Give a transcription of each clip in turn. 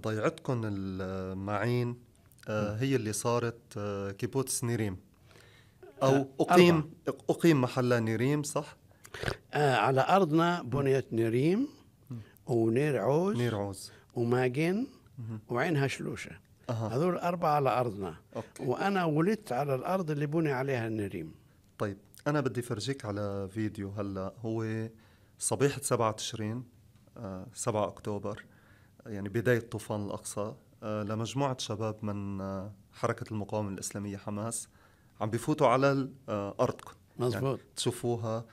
ضيعتكم المعين آه، هي اللي صارت آه، كيبوتس نيريم آه، او اقيم اقيم محلها نيريم صح؟ آه على ارضنا بنيت نيريم ونير عوز نير عوز وماجن وعينها شلوشه أه. هذول أربعة على أرضنا أوكي. وأنا ولدت على الأرض اللي بني عليها النريم طيب أنا بدي فرجيك على فيديو هلأ هو صبيحة 7 تشرين 7 أكتوبر يعني بداية طوفان الأقصى آه، لمجموعة شباب من آه، حركة المقاومة الإسلامية حماس عم بيفوتوا على آه، أرضكم مزبوط يعني تشوفوها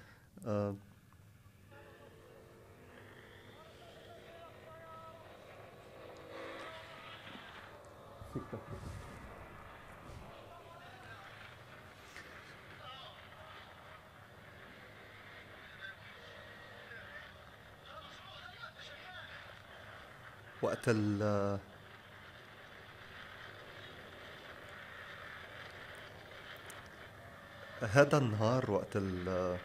وقت ال هذا النهار وقت ال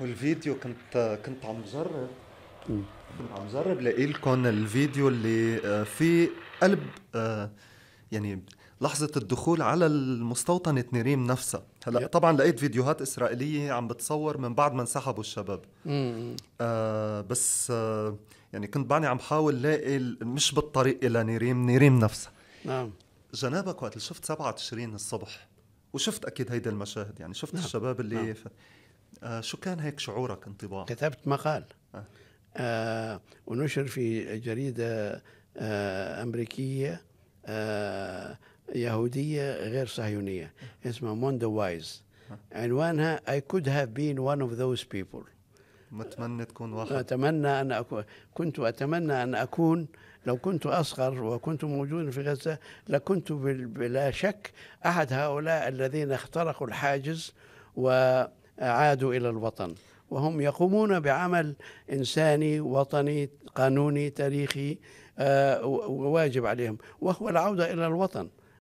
والفيديو كنت كنت عم جرب كنت عم جرب لاقي لكم الفيديو اللي آه، فيه قلب آه، يعني لحظه الدخول على المستوطنه نريم نفسها هلا طبعا لقيت فيديوهات اسرائيليه عم بتصور من بعد ما انسحبوا الشباب آه بس آه يعني كنت بعني عم حاول لاقي مش بالطريق الى نيريم نيريم نفسها نعم جنابك وقت شفت 7 تشرين الصبح وشفت اكيد هيدي المشاهد يعني شفت نعم. الشباب اللي نعم. ف... آه شو كان هيك شعورك انطباع كتبت مقال آه. آه ونشر في جريده آه امريكيه آه يهودية غير صهيونية اسمها موندا وايز عنوانها I could have been one of those people متمنى تكون واحد أتمنى أن أكون كنت أتمنى أن أكون لو كنت أصغر وكنت موجودا في غزة لكنت بلا شك أحد هؤلاء الذين اخترقوا الحاجز وعادوا إلى الوطن وهم يقومون بعمل إنساني وطني قانوني تاريخي آه، واجب عليهم وهو العودة إلى الوطن